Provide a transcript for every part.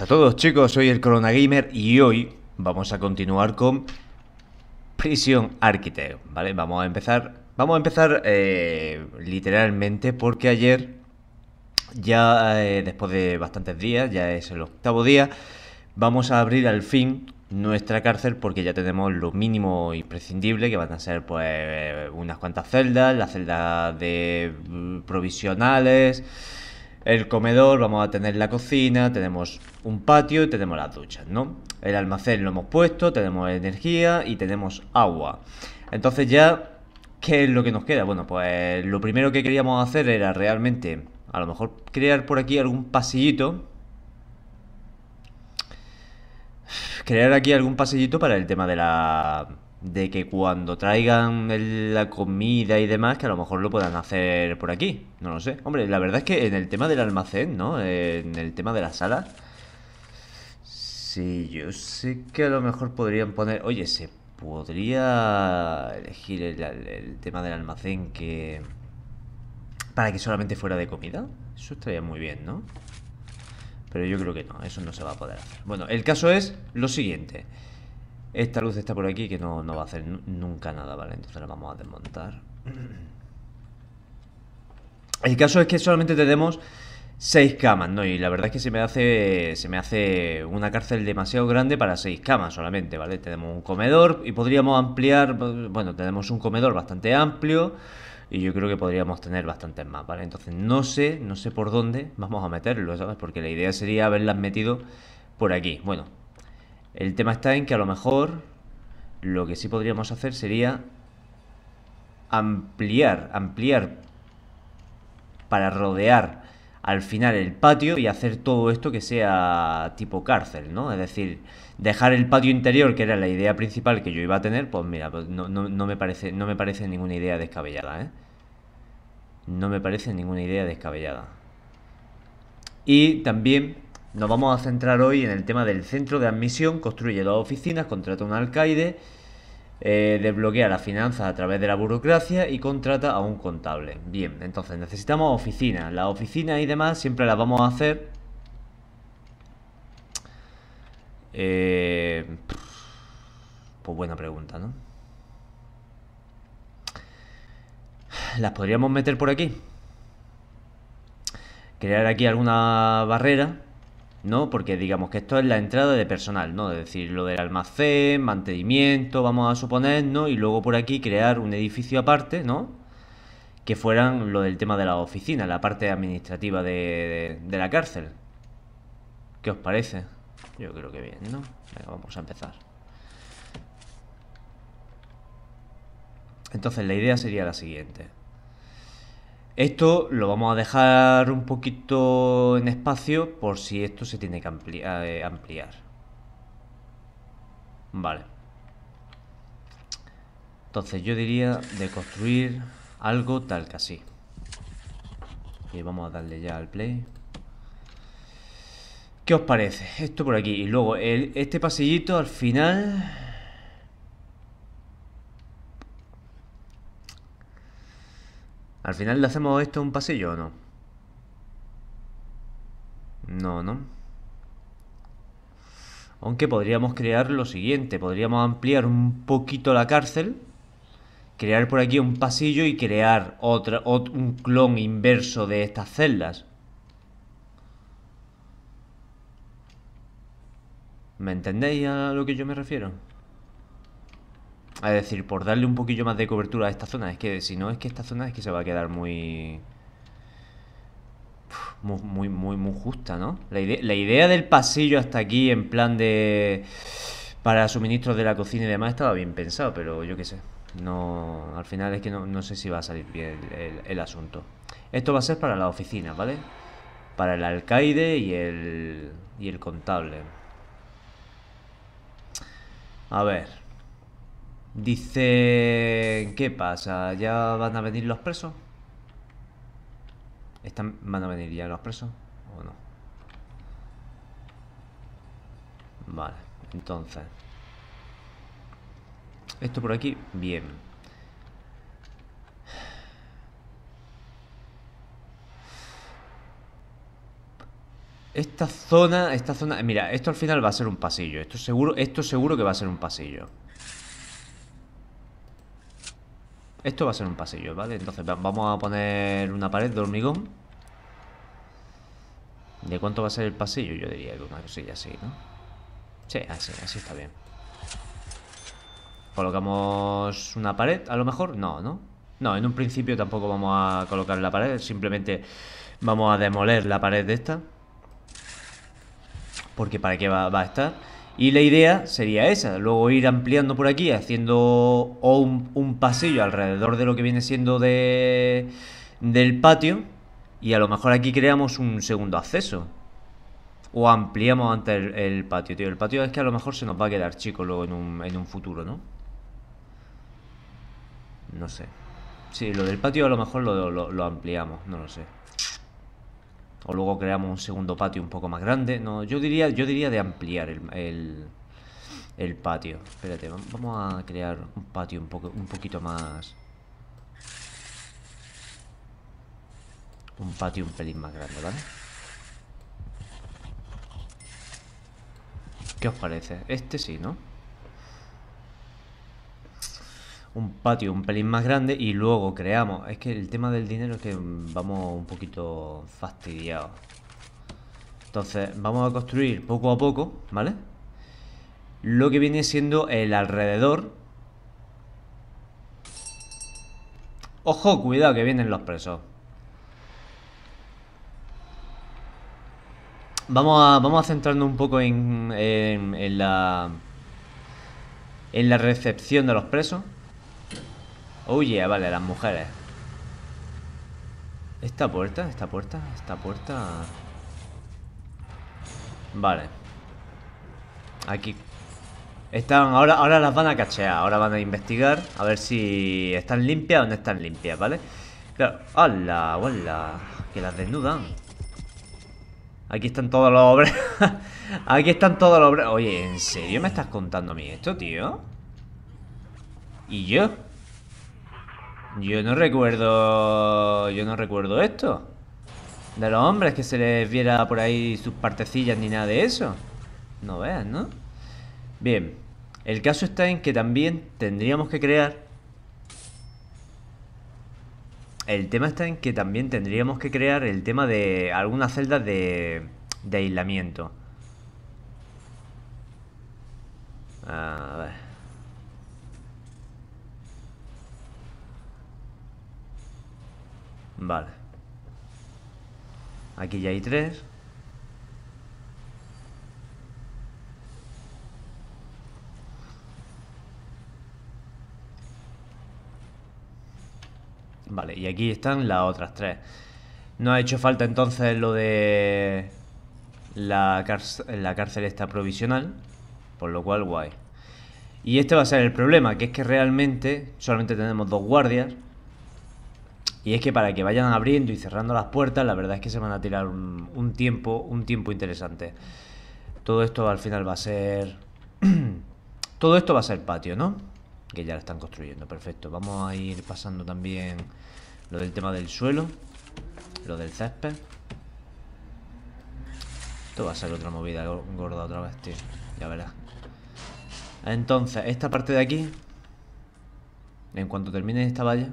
a todos chicos, soy el Corona Gamer y hoy vamos a continuar con Prison Architect, ¿vale? Vamos a empezar, vamos a empezar eh, literalmente porque ayer, ya eh, después de bastantes días, ya es el octavo día, vamos a abrir al fin nuestra cárcel porque ya tenemos lo mínimo imprescindible que van a ser pues eh, unas cuantas celdas, las celdas de mm, provisionales el comedor, vamos a tener la cocina, tenemos un patio y tenemos las duchas, ¿no? El almacén lo hemos puesto, tenemos energía y tenemos agua. Entonces ya, ¿qué es lo que nos queda? Bueno, pues lo primero que queríamos hacer era realmente, a lo mejor crear por aquí algún pasillito. Crear aquí algún pasillito para el tema de la de que cuando traigan la comida y demás, que a lo mejor lo puedan hacer por aquí. No lo sé. Hombre, la verdad es que en el tema del almacén, ¿no? en el tema de la sala. Sí, yo sé que a lo mejor podrían poner... Oye, se podría elegir el, el tema del almacén que... Para que solamente fuera de comida. Eso estaría muy bien, ¿no? Pero yo creo que no, eso no se va a poder hacer. Bueno, el caso es lo siguiente. Esta luz está por aquí que no, va a hacer nunca nada, ¿vale? Entonces la vamos a desmontar. El caso es que solamente tenemos seis camas, ¿no? Y la verdad es que se me hace, se me hace una cárcel demasiado grande para seis camas solamente, ¿vale? Tenemos un comedor y podríamos ampliar, bueno, tenemos un comedor bastante amplio y yo creo que podríamos tener bastantes más, ¿vale? Entonces no sé, no sé por dónde vamos a meterlo, ¿sabes? Porque la idea sería haberlas metido por aquí. Bueno, el tema está en que a lo mejor lo que sí podríamos hacer sería ampliar, ampliar para rodear al final el patio y hacer todo esto que sea tipo cárcel, ¿no? Es decir, dejar el patio interior, que era la idea principal que yo iba a tener, pues mira, pues no, no, me, parece, no me parece ninguna idea descabellada, ¿eh? No me parece ninguna idea descabellada. Y también nos vamos a centrar hoy en el tema del centro de admisión, construye dos oficinas, contrata un alcaide, eh, desbloquea las finanzas a través de la burocracia y contrata a un contable. Bien, entonces necesitamos oficinas. Las oficinas y demás siempre las vamos a hacer... Eh, pues buena pregunta, ¿no? Las podríamos meter por aquí. Crear aquí alguna barrera ¿no? Porque digamos que esto es la entrada de personal, ¿no? Es decir, lo del almacén, mantenimiento, vamos a suponer, ¿no? Y luego por aquí crear un edificio aparte, ¿no? Que fueran lo del tema de la oficina, la parte administrativa de, la cárcel. ¿Qué os parece? Yo creo que bien, ¿no? Venga, vamos a empezar. Entonces la idea sería la siguiente. Esto lo vamos a dejar un poquito en espacio por si esto se tiene que eh, ampliar. Vale. Entonces yo diría de construir algo tal que así. Y vamos a darle ya al play. ¿Qué os parece? Esto por aquí. Y luego este pasillito al final Al final le hacemos esto un pasillo o no. No, no. Aunque podríamos crear lo siguiente. Podríamos ampliar un poquito la cárcel. Crear por aquí un pasillo y crear otra, un clon inverso de estas celdas. ¿Me entendéis a lo que yo me refiero? Es decir, por darle un poquillo más de cobertura a esta zona. Es que si no, es que esta zona es que se va a quedar muy... Muy, muy, muy, justa, ¿no? La, idea, del pasillo hasta aquí en plan de... Para suministros de la cocina y demás estaba bien pensado, pero yo qué sé. No, al final es que no, sé si va a salir bien el, el asunto. Esto va a ser para las oficinas, ¿vale? Para el alcaide y el, y el contable. A ver. Dice... ¿Qué pasa? ¿Ya van a venir los presos? ¿Están... ¿Van a venir ya los presos? ¿O no? Vale, entonces... Esto por aquí, bien. Esta zona, esta zona... Mira, esto al final va a ser un pasillo. Esto seguro, esto seguro que va a ser un pasillo. Esto va a ser un pasillo, ¿vale? Entonces vamos a poner una pared de hormigón. ¿De cuánto va a ser el pasillo? Yo diría que una cosilla así, ¿no? Sí, así, así está bien. Colocamos una pared, a lo mejor. No, ¿no? No, en un principio tampoco vamos a colocar la pared. Simplemente vamos a demoler la pared de esta. Porque para qué va, va a estar. Y la idea sería esa, luego ir ampliando por aquí, haciendo un, un pasillo alrededor de lo que viene siendo de, del patio. Y a lo mejor aquí creamos un segundo acceso. O ampliamos antes el, patio, tío. El patio es que a lo mejor se nos va a quedar chico luego en un, futuro, ¿no? No sé. Sí, lo del patio a lo mejor lo ampliamos, no lo sé. O luego creamos un segundo patio un poco más grande. No, yo diría, yo diría de ampliar el, el, el patio. Espérate, vamos a crear un patio un, poco, un poquito más... Un patio un pelín más grande, ¿vale? ¿Qué os parece? Este sí, ¿no? un patio un pelín más grande y luego creamos. Es que el tema del dinero es que vamos un poquito fastidiados. Entonces, vamos a construir poco a poco, ¿vale? Lo que viene siendo el alrededor. Ojo, cuidado que vienen los presos. Vamos a, vamos a centrarnos un poco en la en la recepción de los presos Oye, ah, vale, las mujeres. Esta puerta, esta puerta, esta puerta... Vale. Aquí. Están, ahora, ahora las van a cachear, ahora van a investigar, a ver si están limpias o no están limpias, ¿vale? Claro, ¡hala! Que las desnudan. Aquí están todos los obreros. Aquí están todos los obreros. Oye, ¿en serio me estás contando a mí esto, tío? ¿Y yo? Yo no recuerdo... Yo no recuerdo esto. De los hombres que se les viera por ahí sus partecillas ni nada de eso. No vean, ¿no? Bien. El caso está en que también tendríamos que crear... El tema está en que también tendríamos que crear el tema de algunas celdas de, de aislamiento. A ver. Vale. Aquí ya hay tres. Vale, y aquí están las otras tres. No ha hecho falta entonces lo de la, cárcel, la cárcel esta provisional, por lo cual guay. Y este va a ser el problema, que es que realmente solamente tenemos dos guardias, y es que para que vayan abriendo y cerrando las puertas, la verdad es que se van a tirar un, tiempo, un tiempo interesante. Todo esto al final va a ser... Todo esto va a ser patio, ¿no? Que ya lo están construyendo, perfecto. Vamos a ir pasando también lo del tema del suelo, lo del césped. Esto va a ser otra movida gorda otra vez, tío. Ya verás. Entonces, esta parte de aquí, en cuanto termine esta valla,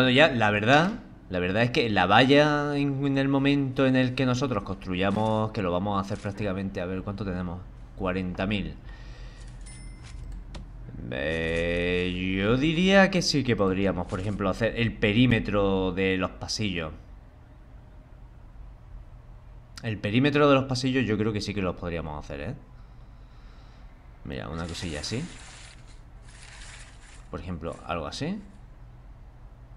Bueno, ya la verdad, la verdad es que la valla en, el momento en el que nosotros construyamos, que lo vamos a hacer prácticamente, a ver cuánto tenemos, 40.000. Eh, yo diría que sí que podríamos, por ejemplo, hacer el perímetro de los pasillos. El perímetro de los pasillos yo creo que sí que los podríamos hacer, ¿eh? Mira, una cosilla así. Por ejemplo, algo así.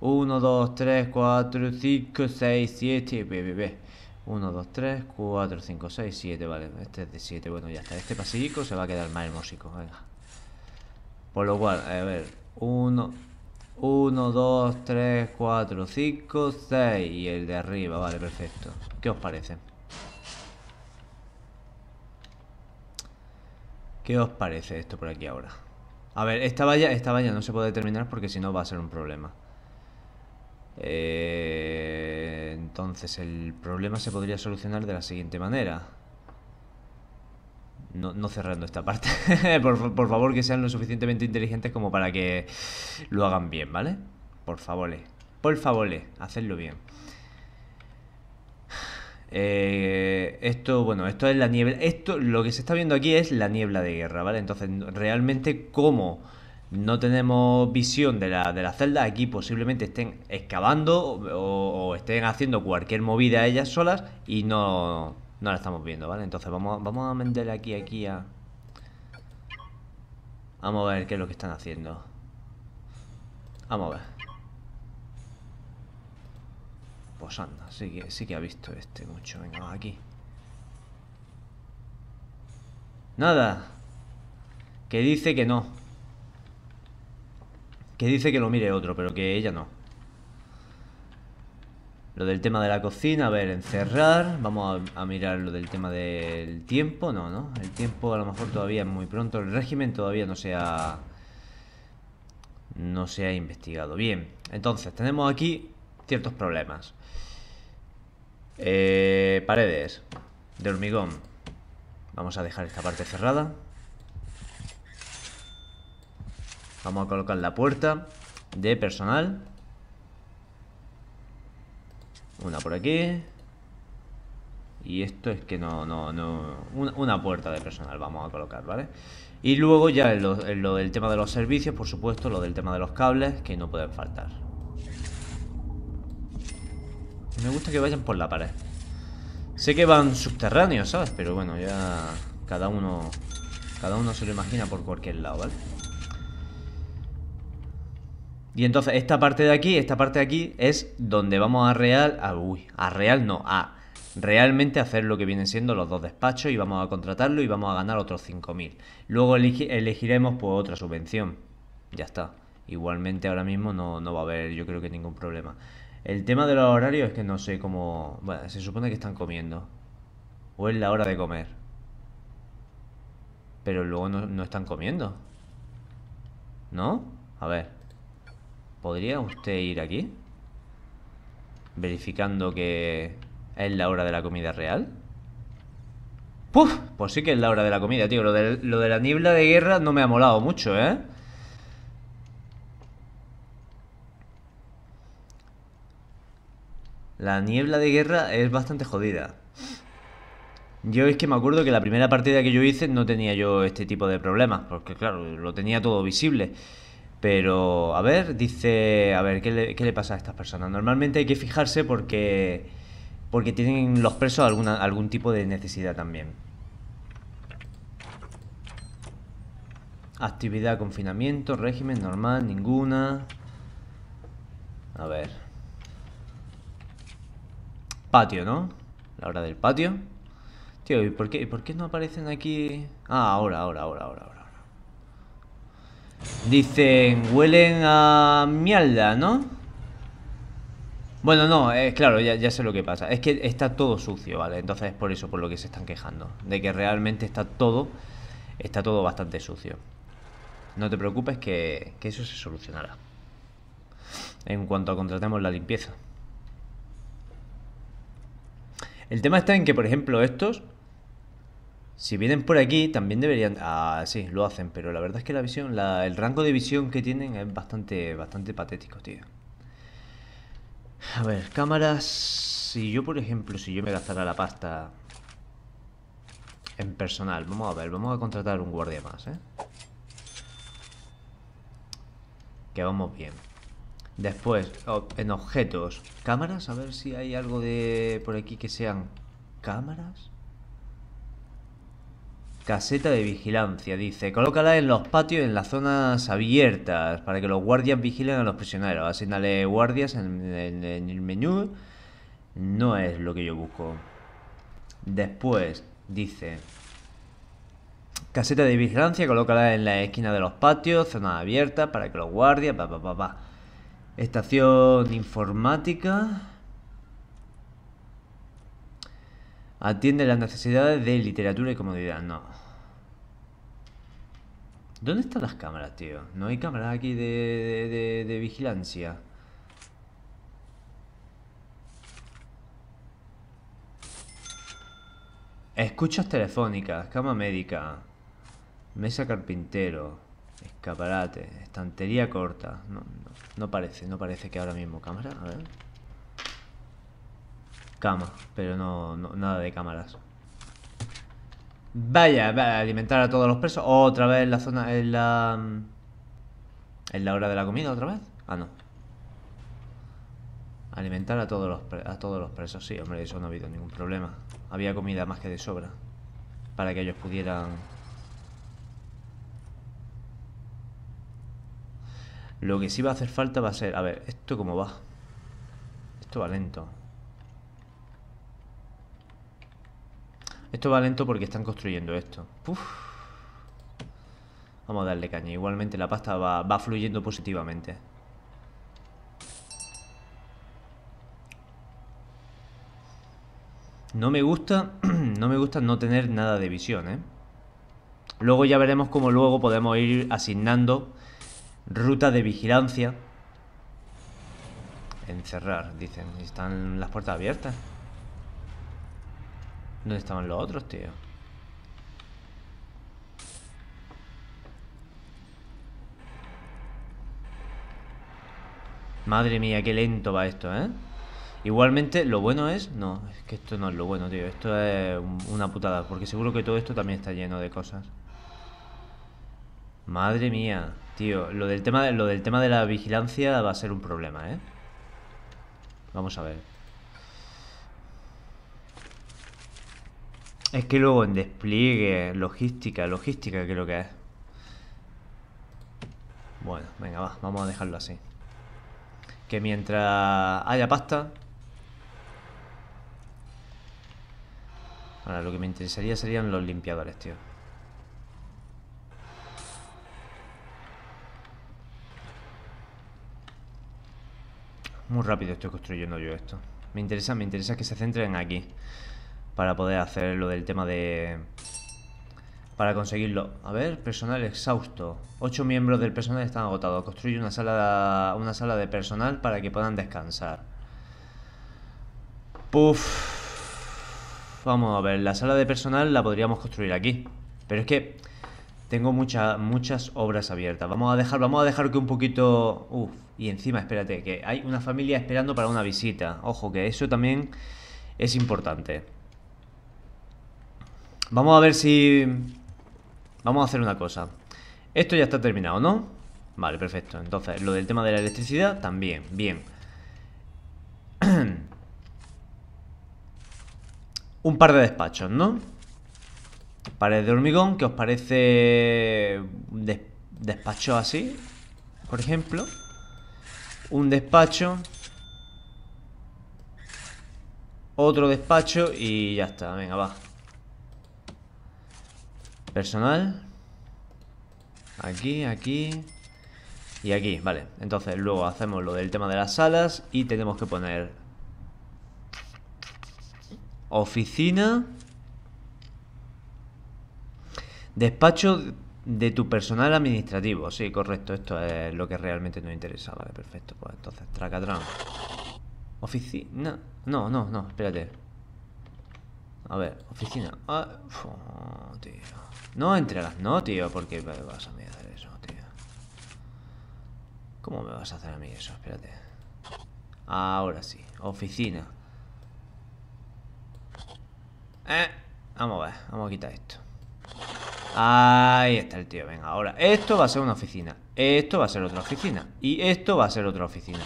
1, 2, 3, 4, 5, 6, 7, ve 1, 2, 3, 4, 5, 6, 7, vale. Este es de 7, bueno, ya está. Este pasillico se va a quedar más hermosico, venga. Por lo cual, a ver, 1, 1, 2, 3, 4, 5, 6 y el de arriba, vale, perfecto. ¿Qué os parece? ¿Qué os parece esto por aquí ahora? A ver, esta valla, esta valla no se puede terminar porque si no va a ser un problema. Eh, entonces el problema se podría solucionar de la siguiente manera. No, cerrando esta parte. por, favor, que sean lo suficientemente inteligentes como para que lo hagan bien, ¿vale? Por favor, eh. por favor, eh, hacedlo bien. esto, bueno, esto es la niebla. Esto, lo que se está viendo aquí es la niebla de guerra, ¿vale? Entonces, realmente, ¿cómo? no tenemos visión de la, de la celda. Aquí posiblemente estén excavando o, estén haciendo cualquier movida ellas solas y no, no la estamos viendo, ¿vale? Entonces vamos, vamos a meter aquí, aquí a... Vamos a ver qué es lo que están haciendo. Vamos a ver. Pues anda, sí que, sí que ha visto este mucho. Venga, aquí. Nada. Que dice que no. Que dice que lo mire otro, pero que ella no. Lo del tema de la cocina, a ver, encerrar. Vamos a, mirar lo del tema del tiempo. No, no. El tiempo a lo mejor todavía es muy pronto. El régimen todavía no se ha... No se ha investigado. Bien, entonces tenemos aquí ciertos problemas. Eh, paredes de hormigón. Vamos a dejar esta parte cerrada. Vamos a colocar la puerta de personal. Una por aquí. Y esto es que no, no, no. Una, puerta de personal vamos a colocar, ¿vale? Y luego ya lo del tema de los servicios, por supuesto, lo del tema de los cables, que no pueden faltar. Me gusta que vayan por la pared. Sé que van subterráneos, ¿sabes? Pero bueno, ya cada uno cada uno se lo imagina por cualquier lado, ¿vale? Y entonces esta parte de aquí, esta parte de aquí es donde vamos a real, a, uy, a real no, a realmente hacer lo que vienen siendo los dos despachos y vamos a contratarlo y vamos a ganar otros 5.000. Luego elegiremos pues otra subvención. Ya está. Igualmente ahora mismo no, no va a haber yo creo que ningún problema. El tema de los horarios es que no sé cómo... Bueno, se supone que están comiendo. O es la hora de comer. Pero luego no están comiendo. ¿No? A ver. ¿Podría usted ir aquí? Verificando que es la hora de la comida real. ¡Puf! Pues sí que es la hora de la comida, tío. Lo de, lo de la niebla de guerra no me ha molado mucho, ¿eh? La niebla de guerra es bastante jodida. Yo es que me acuerdo que la primera partida que yo hice no tenía yo este tipo de problemas, porque claro, lo tenía todo visible. Pero, a ver, dice, a ver, ¿qué le, pasa a estas personas? Normalmente hay que fijarse porque, porque tienen los presos algún tipo de necesidad también. Actividad, confinamiento, régimen, normal, ninguna. A ver. Patio, ¿no? La hora del patio. Tío, ¿y por qué, por qué no aparecen aquí? Ah, ahora, ahora, ahora. ahora. Dicen, huelen a mialda, ¿no? Bueno, no, es eh, claro, ya, sé lo que pasa. Es que está todo sucio, ¿vale? Entonces es por eso por lo que se están quejando. De que realmente está todo, está todo bastante sucio. No te preocupes que, que eso se solucionará. En cuanto contratemos la limpieza. El tema está en que, por ejemplo, estos si vienen por aquí, también deberían. Ah, sí, lo hacen, pero la verdad es que la visión, el rango de visión que tienen es bastante, bastante patético, tío. A ver, cámaras. Si yo, por ejemplo, si yo me gastara la pasta en personal, vamos a ver, vamos a contratar un guardia más, ¿eh? Que vamos bien. Después, oh, en objetos, cámaras, a ver si hay algo de por aquí que sean cámaras. Caseta de vigilancia, dice. Colócala en los patios, en las zonas abiertas, para que los guardias vigilen a los prisioneros. Asignale guardias en, el menú. No es lo que yo busco. Después, dice. Caseta de vigilancia, colócala en la esquina de los patios, zonas abiertas, para que los guardias. Pa, pa, pa, pa. Estación informática. Atiende las necesidades de literatura y comodidad. No. ¿Dónde están las cámaras, tío? No hay cámaras aquí de, de, vigilancia. Escuchas telefónicas, cama médica, mesa carpintero, escaparate, estantería corta. No, parece, no parece que ahora mismo cámara. A ver. Cama, pero no, no nada de cámaras. Vaya, a alimentar a todos los presos. Otra vez en la zona. En la. En la hora de la comida, otra vez. Ah, no. Alimentar a todos los, a todos los presos. Sí, hombre, eso no ha habido ningún problema. Había comida más que de sobra. Para que ellos pudieran. Lo que sí va a hacer falta va a ser. A ver, ¿esto cómo va? Esto va lento. Esto va lento porque están construyendo esto. Vamos a darle caña. Igualmente la pasta va, fluyendo positivamente. No me gusta, no me gusta no tener nada de visión, ¿eh? Luego ya veremos cómo luego podemos ir asignando Ruta de vigilancia. Encerrar, dicen. Están las puertas abiertas. ¿Dónde estaban los otros, tío? Madre mía, qué lento va esto, ¿eh? Igualmente, lo bueno es... No, es que esto no es lo bueno, tío. Esto es una putada, porque seguro que todo esto también está lleno de cosas. Madre mía, tío. Lo del tema, lo del tema de la vigilancia va a ser un problema, ¿eh? Vamos a ver. Es que luego en despliegue, logística, logística creo que es. Bueno, venga, va, vamos a dejarlo así. Que mientras haya pasta... Ahora, lo que me interesaría serían los limpiadores, tío. Muy rápido estoy construyendo yo esto. Me interesa, me interesa que se centren aquí para poder hacer lo del tema de... Para conseguirlo. A ver, personal exhausto. Ocho miembros del personal están agotados. Construye una sala, una sala de personal para que puedan descansar. Puf. Vamos a ver, la sala de personal la podríamos construir aquí. Pero es que tengo muchas muchas obras abiertas. Vamos a dejar, vamos a dejar que un poquito... Uf, y encima, espérate, que hay una familia esperando para una visita. Ojo, que eso también es importante. Vamos a ver si... Vamos a hacer una cosa. Esto ya está terminado, ¿no? Vale, perfecto. Entonces, lo del tema de la electricidad también. Bien. Un par de despachos, ¿no? Pared de hormigón, ¿qué os parece despacho así? Por ejemplo. Un despacho. Otro despacho y ya está. Venga, va. Personal. Aquí, aquí. Y aquí, vale. Entonces luego hacemos lo del tema de las salas y tenemos que poner oficina. Despacho de tu personal administrativo. Sí, correcto. Esto es lo que realmente nos interesa. Vale, perfecto. Pues entonces, tracatrán. Oficina. No, no, no, espérate. A ver, oficina. Ah, no entrarás, no, tío, porque vas a mí hacer eso, tío. ¿Cómo me vas a hacer a mí eso? Espérate. Ahora sí, oficina. Eh, vamos a ver, vamos a quitar esto. Ahí está el tío, venga, ahora esto va a ser una oficina, esto va a ser otra oficina y esto va a ser otra oficina.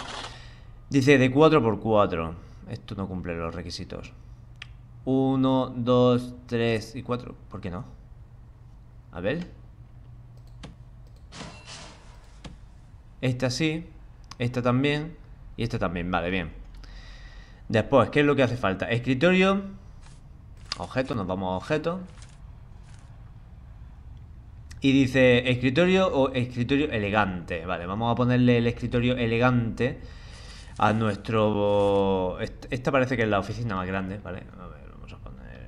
Dice de 4x4, esto no cumple los requisitos. 1, 2, 3 y 4, ¿por qué no? A ver. Esta sí. Esta también. Y esta también. Vale, bien. Después, ¿qué es lo que hace falta? Escritorio. Objeto, nos vamos a objeto. Y dice escritorio o escritorio elegante. Vale, vamos a ponerle el escritorio elegante a nuestro... Esta parece que es la oficina más grande, ¿vale? A ver.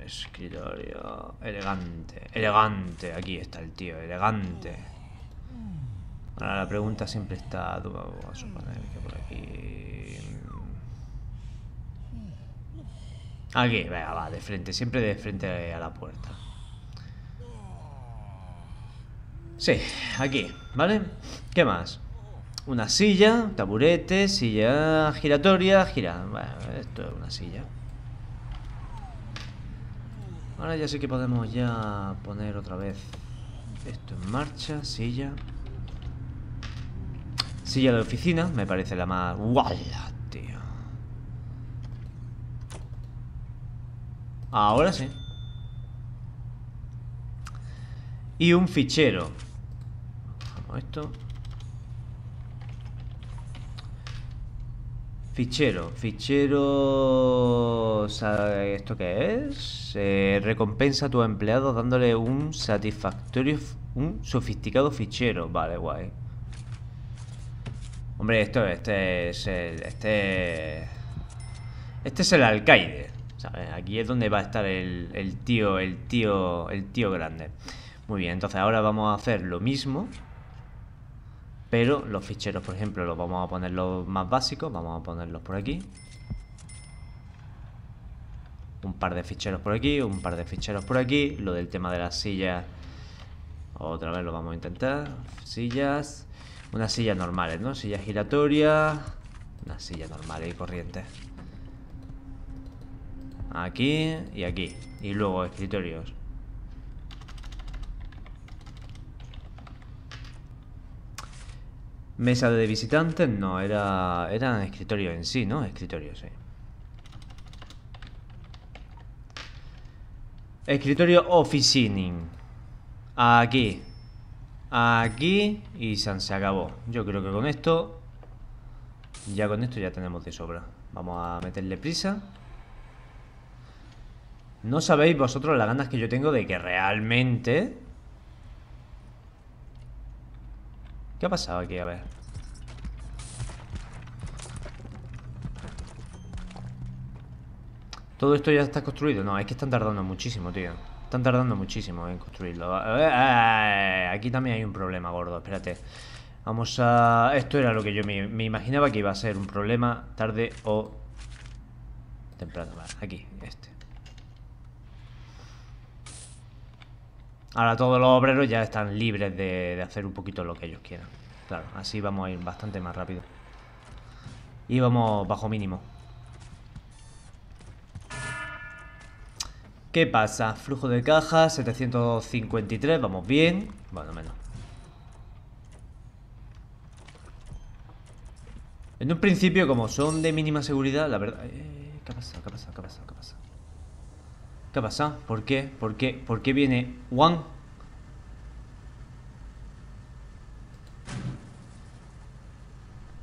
Escritorio. Elegante. Elegante. Aquí está el tío. Elegante. Ahora la pregunta siempre está. suponer que por aquí. Aquí, venga, va, de frente. Siempre de frente a la puerta. Sí, aquí, ¿vale? ¿Qué más? Una silla, taburete, silla giratoria, gira. esto es una silla. Ahora ya sí que podemos ya poner otra vez esto en marcha, silla. Silla de oficina, me parece la más... ¡Wala, tío! Ahora sí. Y un fichero. esto. Fichero, fichero... ¿Esto qué es? Eh, recompensa a tu empleado dándole un satisfactorio, un sofisticado fichero. Vale, guay. Hombre, esto, este es el, este... Este es el alcaide, Aquí es donde va a estar el, el tío, el tío, el tío grande. Muy bien, entonces ahora vamos a hacer lo mismo. Pero los ficheros, por ejemplo, los vamos a poner los más básicos. Vamos a ponerlos por aquí. Un par de ficheros por aquí, un par de ficheros por aquí. Lo del tema de las sillas. Otra vez lo vamos a intentar. Sillas. Unas sillas normales, ¿no? Sillas giratorias. Unas sillas normales y corrientes. Aquí y aquí. Y luego escritorios. Mesa de visitantes, no, era, era escritorio en sí, ¿no? Escritorio, sí. Escritorio oficining. Aquí. Aquí y se acabó. Yo creo que con esto... Ya con esto ya tenemos de sobra. Vamos a meterle prisa. No sabéis vosotros las ganas que yo tengo de que realmente ¿Qué ha pasado aquí? A ver. Todo esto ya está construido. No, es que están tardando muchísimo, tío. Están tardando muchísimo en construirlo. Eh, aquí también hay un problema, gordo. Espérate. Vamos a... Esto era lo que yo me, me imaginaba que iba a ser un problema tarde o temprano. Vale, aquí, este. Ahora todos los obreros ya están libres de, hacer un poquito lo que ellos quieran. Claro, así vamos a ir bastante más rápido. Y vamos bajo mínimo. ¿Qué pasa? Flujo de caja, 753, vamos bien. Bueno, menos. En un principio, como son de mínima seguridad, la verdad... ¿Qué eh, pasa? ¿Qué ha ¿Qué ha ¿Qué ha ¿Qué pasa? ¿Por qué? ¿Por qué? ¿Por qué viene One?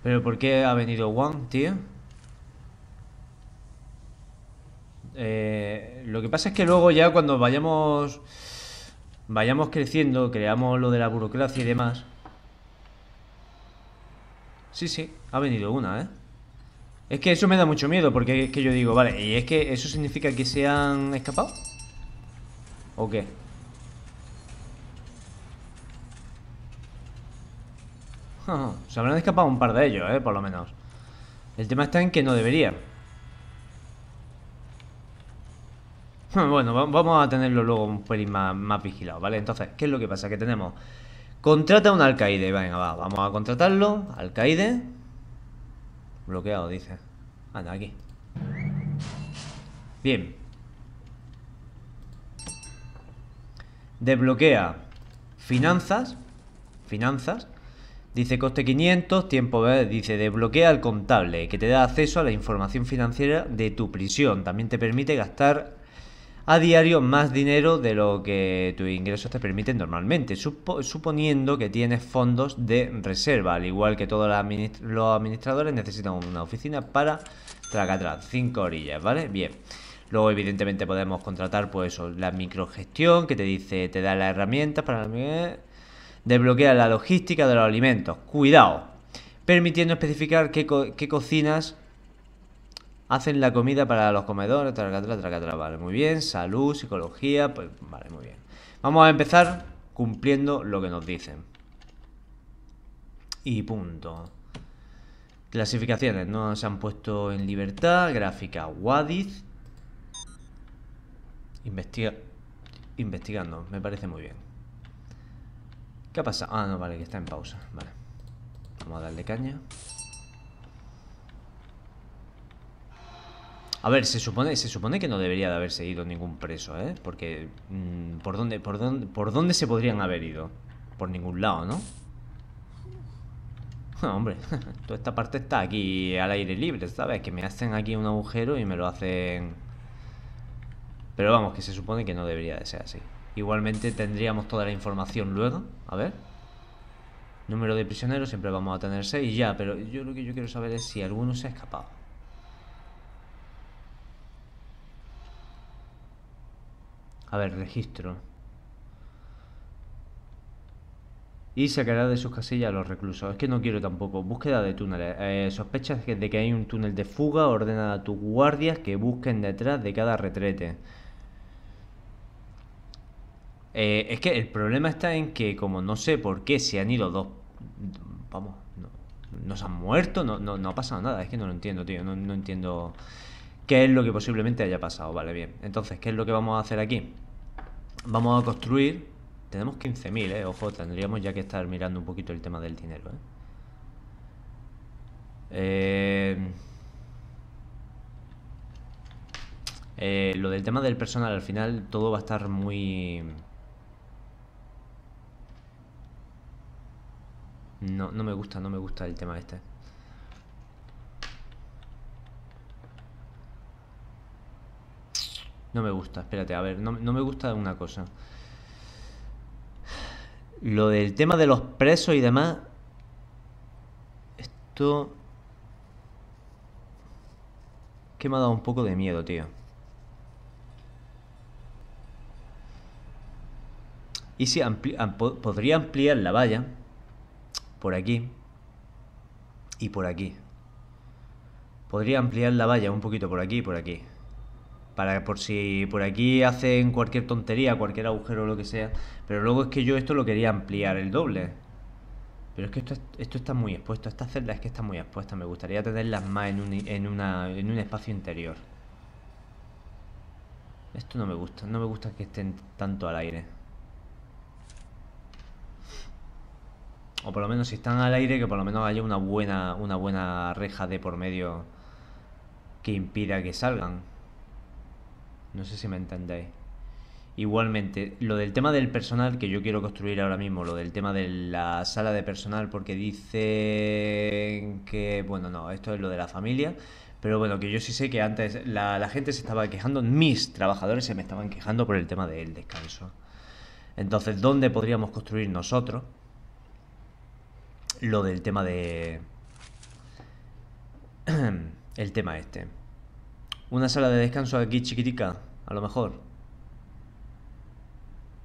¿Pero por qué ha venido One, tío? Eh, lo que pasa es que luego ya cuando vayamos vayamos creciendo, creamos lo de la burocracia y demás. Sí, sí, ha venido una, ¿eh? Es que eso me da mucho miedo, porque es que yo digo, vale, ¿y es que eso significa que se han escapado? ¿O qué? se habrán escapado un par de ellos, eh, por lo menos. El tema está en que no debería. Bueno, vamos a tenerlo luego un pelín más, vigilado, ¿vale? Entonces, ¿qué es lo que pasa? Que tenemos... Contrata a un alcaide, venga, vamos a contratarlo, alcaide... Bloqueado, dice. Anda, aquí. Bien. Desbloquea finanzas. Finanzas. Dice coste 500, tiempo, dice desbloquea al contable, que te da acceso a la información financiera de tu prisión. También te permite gastar a diario más dinero de lo que tus ingresos te permiten normalmente, suponiendo que tienes fondos de reserva, al igual que todos los administradores necesitan una oficina para atrás, 5 orillas, ¿vale? Bien. Luego, evidentemente, podemos contratar, pues la microgestión que te dice, te da las herramientas para desbloquear la logística de los alimentos. Cuidado, permitiendo especificar qué, qué cocinas hacen la comida para los comedores, tracatra, tracatra, vale, muy bien, salud, psicología, pues vale, muy bien. Vamos a empezar cumpliendo lo que nos dicen. Y punto. Clasificaciones, no se han puesto en libertad, gráfica, Wadiz. Investiga investigando, me parece muy bien. ¿Qué ha pasado? Ah, no, vale, que está en pausa, vale. Vamos a darle caña. A ver, se supone, se supone que no debería de haberse ido ningún preso, ¿eh? Porque. Mm, ¿por, dónde, por, dónde, ¿Por dónde se podrían haber ido? Por ningún lado, ¿no? No, hombre, toda esta parte está aquí al aire libre, ¿sabes? Que me hacen aquí un agujero y me lo hacen... Pero vamos, que se supone que no debería de ser así. Igualmente tendríamos toda la información luego. A ver. Número de prisioneros, siempre vamos a tener seis, ya, pero yo lo que yo quiero saber es si alguno se ha escapado. A ver, registro. Y sacará de sus casillas a los reclusos. Es que no quiero tampoco. Búsqueda de túneles. Eh, sospechas de que hay un túnel de fuga. Ordena a tus guardias que busquen detrás de cada retrete. Eh, es que el problema está en que, como no sé por qué se han ido dos. Vamos, no, han muerto, no, ha pasado nada. Es que no lo entiendo, tío. No, no entiendo qué es lo que posiblemente haya pasado. Vale, bien. Entonces, ¿qué es lo que vamos a hacer aquí? vamos a construir. Tenemos 15.000, ¿eh? Ojo, tendríamos ya que estar mirando un poquito el tema del dinero, eh. ¿eh? eh lo del tema del personal, al final todo va a estar muy... No, no me gusta, no me gusta el tema este. No me gusta, espérate, a ver, no, me gusta una cosa. Lo del tema de los presos y demás. Esto. Que me ha dado un poco de miedo, tío. Y si podría ampliar la valla. Por aquí. Y por aquí. Podría ampliar la valla un poquito por aquí y por aquí para por si por aquí hacen cualquier tontería, cualquier agujero o lo que sea. Pero luego es que yo esto lo quería ampliar el doble. Pero es que esto, esto está muy expuesto, esta celda es que está muy expuesta. Me gustaría tenerlas más en un, en un espacio interior. Esto no me gusta, no me gusta que estén tanto al aire. O por lo menos si están al aire, que por lo menos haya una buena, una buena reja de por medio que impida que salgan. No sé si me entendéis. Igualmente, lo del tema del personal que yo quiero construir ahora mismo, lo del tema de la sala de personal, porque dice que, bueno, no, esto es lo de la familia, pero bueno, que yo sí sé que antes la, la gente se estaba quejando, mis trabajadores se me estaban quejando por el tema del descanso. Entonces, ¿dónde podríamos construir nosotros lo del tema de... el tema este? Una sala de descanso aquí chiquitica, a lo mejor.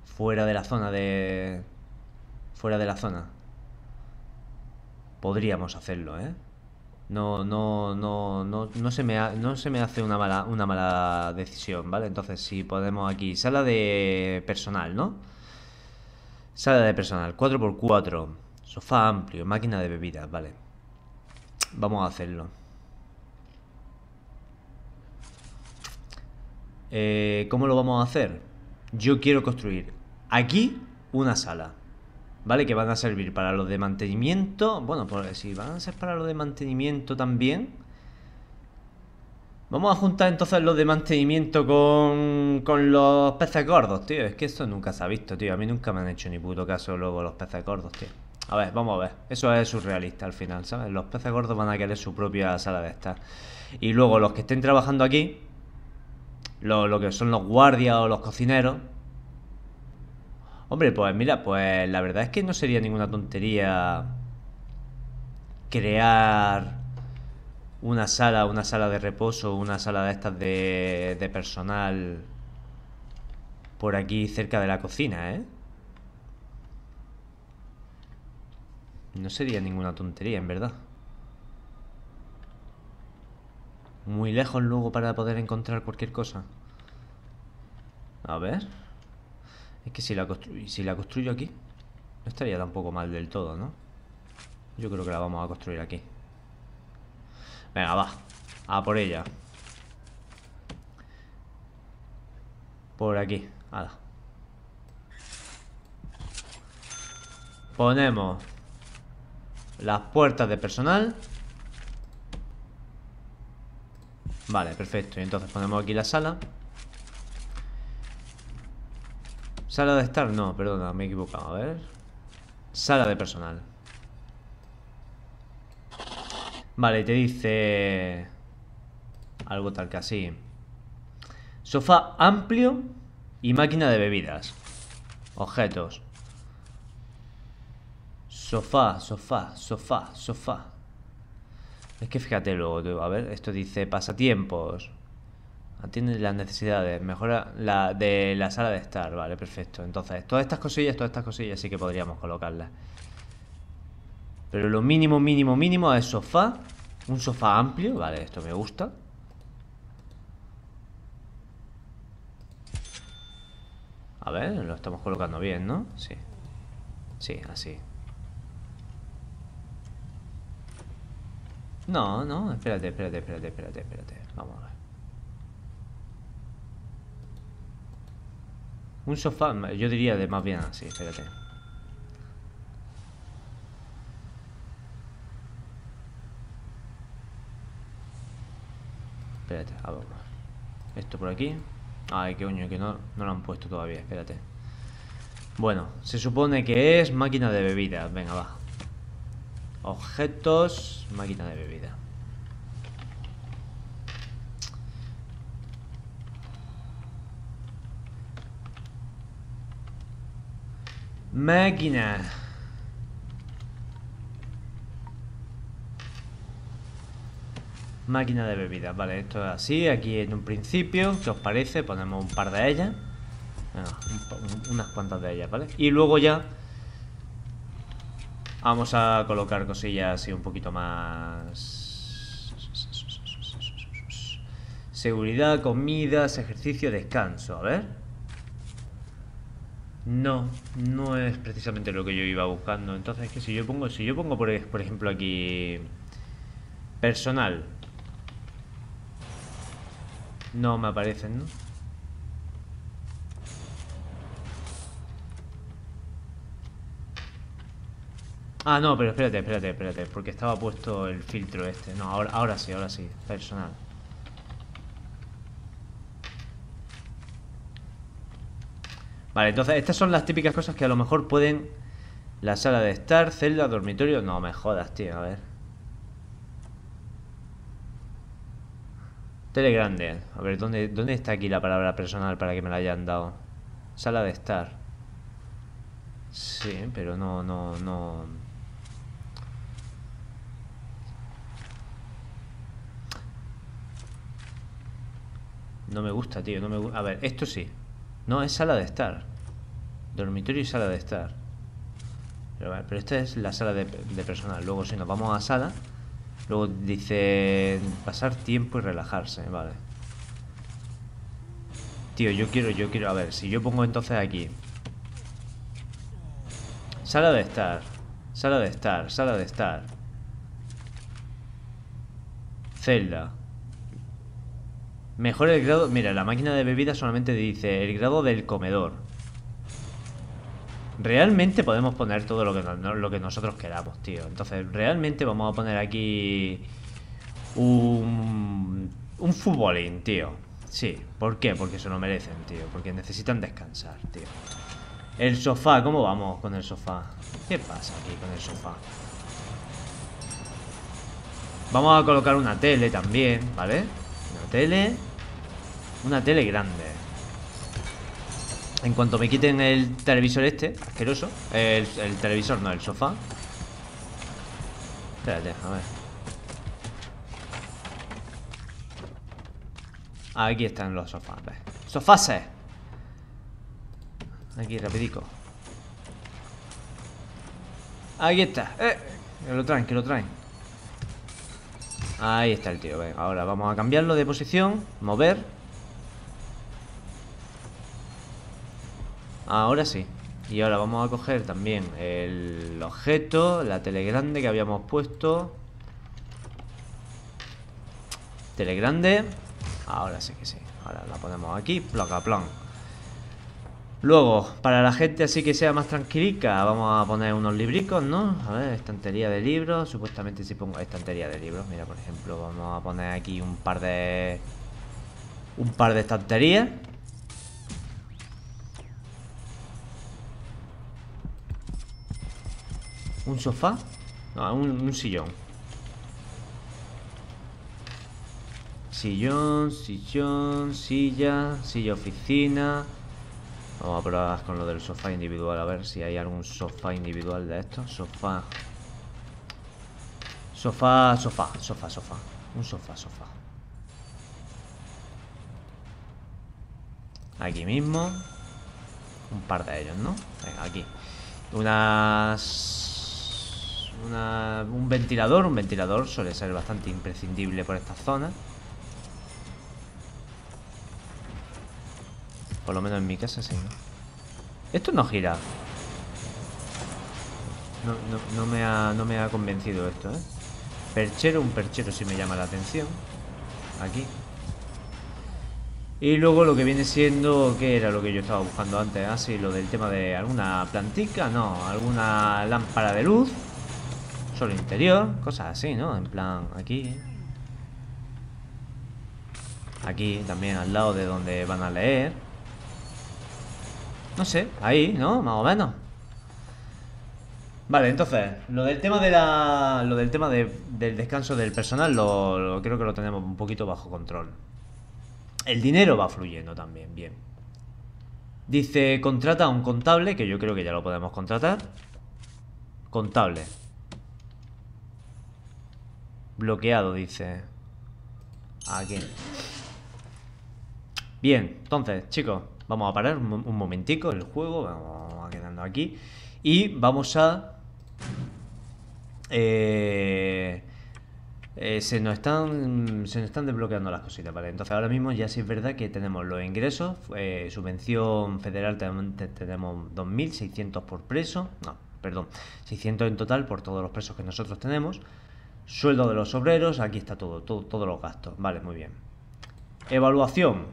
Fuera de la zona de... Fuera de la zona. Podríamos hacerlo, ¿eh? No, no, no, no, no se me, no se me hace una mala, una mala decisión, ¿vale? Entonces, si podemos aquí, sala de personal, ¿no? Sala de personal, 4x4, sofá amplio, máquina de bebidas, vale. Vamos a hacerlo. Eh, ¿Cómo lo vamos a hacer? Yo quiero construir aquí una sala, ¿vale? Que van a servir para los de mantenimiento. Bueno, pues si van a ser para los de mantenimiento también. Vamos a juntar entonces los de mantenimiento con, con los peces gordos, tío. Es que esto nunca se ha visto, tío. A mí nunca me han hecho ni puto caso luego los peces gordos, tío. A ver, vamos a ver. Eso es surrealista al final, ¿sabes? Los peces gordos van a querer su propia sala de estar. Y luego los que estén trabajando aquí, lo, que son los guardias o los cocineros. Hombre, pues mira, pues la verdad es que no sería ninguna tontería crear una sala, una sala de reposo, una sala de estas de, de personal por aquí cerca de la cocina, ¿eh? No sería ninguna tontería, en verdad. Muy lejos luego para poder encontrar cualquier cosa. A ver. Es que si la, si la construyo aquí, no estaría tampoco mal del todo, ¿no? Yo creo que la vamos a construir aquí. Venga, va. A por ella. Por aquí. Ponemos las puertas de personal. Vale, perfecto. Y entonces ponemos aquí la sala. Sala de estar, no, perdona, me he equivocado. A ver. Sala de personal. Vale, te dice... Algo tal que así. Sofá amplio y máquina de bebidas. Objetos. Sofá, sofá, sofá, sofá. Es que fíjate luego, a ver, esto dice pasatiempos. Atiende las necesidades, mejora la de la sala de estar, vale, perfecto. Entonces, todas estas cosillas, todas estas cosillas sí que podríamos colocarlas. Pero lo mínimo, mínimo, mínimo es sofá. Un sofá amplio, vale, esto me gusta. A ver, lo estamos colocando bien, ¿no? Sí. Sí, así. No, no, espérate, espérate, espérate, espérate, espérate. Vamos a ver. Un sofá, yo diría de más bien así, espérate. Espérate, a ver. Esto por aquí. Ay, qué coño, que no, no lo han puesto todavía, espérate. Bueno, se supone que es máquina de bebidas. Venga, va, Objetos, máquina de bebida. Máquina. Máquina de bebida, vale, esto es así, aquí en un principio, ¿qué os parece? Ponemos un par de ellas, ah, unas cuantas de ellas, ¿vale? Y luego ya Vamos a colocar cosillas así un poquito más... Seguridad, comidas, ejercicio, descanso. A ver. No, no es precisamente lo que yo iba buscando. Entonces, que si yo pongo, si yo pongo por ejemplo aquí personal, no me aparecen, ¿no? Ah, no, pero espérate, espérate, espérate. Porque estaba puesto el filtro este. No, ahora, ahora sí, ahora sí. Personal. Vale, entonces estas son las típicas cosas que a lo mejor pueden... La sala de estar, celda, dormitorio... No me jodas, tío, a ver. Telegrande A ver, ¿dónde, ¿dónde está aquí la palabra personal para que me la hayan dado? Sala de estar. Sí, pero no, no, no... No me gusta, tío. No me A ver, esto sí. No, es sala de estar. Dormitorio y sala de estar. Pero, vale, pero esta es la sala de, de personal. Luego si nos vamos a sala, luego dice pasar tiempo y relajarse. Vale. Tío, yo quiero, yo quiero... A ver, si yo pongo entonces aquí... Sala de estar. Sala de estar, sala de estar. Celda. Mejor el grado... Mira, la máquina de bebida solamente dice el grado del comedor. Realmente podemos poner todo lo que, nosotros queramos, tío. Entonces, realmente vamos a poner aquí un, un futbolín, tío. Sí, ¿por qué? Porque se lo merecen, tío. Porque necesitan descansar, tío. El sofá, ¿cómo vamos con el sofá? ¿Qué pasa aquí con el sofá? Vamos a colocar una tele también, ¿vale? Una tele una tele grande En cuanto me quiten el televisor este Asqueroso El, televisor, no, el sofá Espérate, a ver Aquí están los sofás Sofases Aquí, rapidico Aquí está eh, Que lo traen, que lo traen Ahí está el tío, venga Ahora vamos a cambiarlo de posición Mover Ahora sí. Y ahora vamos a coger también el objeto, la tele grande que habíamos puesto. Tele grande. Ahora sí que sí. Ahora la ponemos aquí, placa plan. Luego, para la gente así que sea más tranquilica, vamos a poner unos libricos, ¿no? A ver, estantería de libros. Supuestamente si pongo estantería de libros, mira, por ejemplo, vamos a poner aquí un par de... Un par de estanterías. ¿Un sofá? No, un, sillón Sillón, sillón, silla, silla oficina Vamos a probar con lo del sofá individual A ver si hay algún sofá individual de estos Sofá Sofá, sofá, sofá, sofá Un sofá, sofá Aquí mismo Un par de ellos, ¿no? Venga, aquí Unas un ventilador. Un ventilador suele ser bastante imprescindible por esta zona Por lo menos en mi casa sí, Esto no gira. No, no, me ha, no me ha convencido esto, ¿eh? Perchero, un perchero si me llama la atención. Aquí. Y luego lo que viene siendo, ¿qué era lo que yo estaba buscando antes? Ah, sí, lo del tema de alguna plantica, no, alguna lámpara de luz. Solo interior, cosas así, ¿no? En plan, aquí. Aquí también al lado de donde van a leer. No sé, ahí, ¿no? Más o menos. Vale, entonces, lo del tema de la. Lo del tema de, del descanso del personal, lo, creo que lo tenemos un poquito bajo control. El dinero va fluyendo también, bien. Dice, contrata a un contable, que yo creo que ya lo podemos contratar. Contable. Bloqueado, dice. Aquí. Bien, entonces, chicos, vamos a parar un, momentico el juego. Vamos a quedando aquí. Y vamos a... Eh, eh, se, nos están, se nos están desbloqueando las cositas, ¿vale? Entonces ahora mismo ya sí es verdad que tenemos los ingresos, eh, subvención federal tenemos 2.600 por preso, no, perdón, 600 en total por todos los presos que nosotros tenemos. Sueldo de los obreros, aquí está todo, todos los gastos. Vale, muy bien. Evaluación.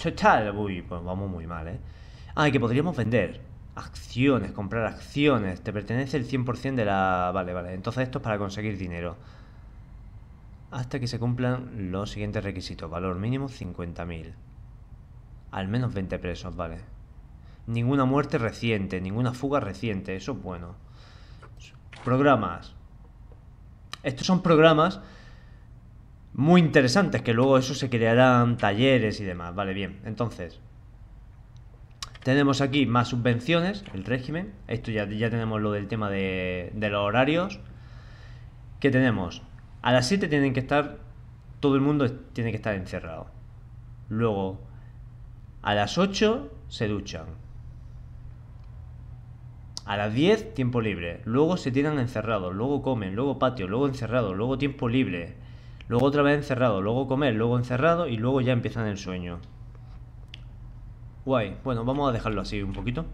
Total, uy, pues vamos muy mal, ¿eh? Ah, y que podríamos vender. Acciones, comprar acciones. Te pertenece el 100% de la... Vale, vale. Entonces esto es para conseguir dinero. Hasta que se cumplan los siguientes requisitos. Valor mínimo 50.000. Al menos 20 presos, vale. Ninguna muerte reciente, ninguna fuga reciente. Eso es bueno. Programas. Estos son programas muy interesantes, que luego eso se crearán talleres y demás. Vale, bien. Entonces, tenemos aquí más subvenciones, el régimen. Esto ya, ya tenemos lo del tema de, de los horarios. ¿Qué tenemos? A las 7 tienen que estar, todo el mundo tiene que estar encerrado. Luego, a las 8 se duchan. A las 10, tiempo libre. Luego se tiran encerrados, luego comen, luego patio, luego encerrado, luego tiempo libre. Luego otra vez encerrado, luego comer, luego encerrado y luego ya empiezan el sueño. Guay. Bueno, vamos a dejarlo así un poquito.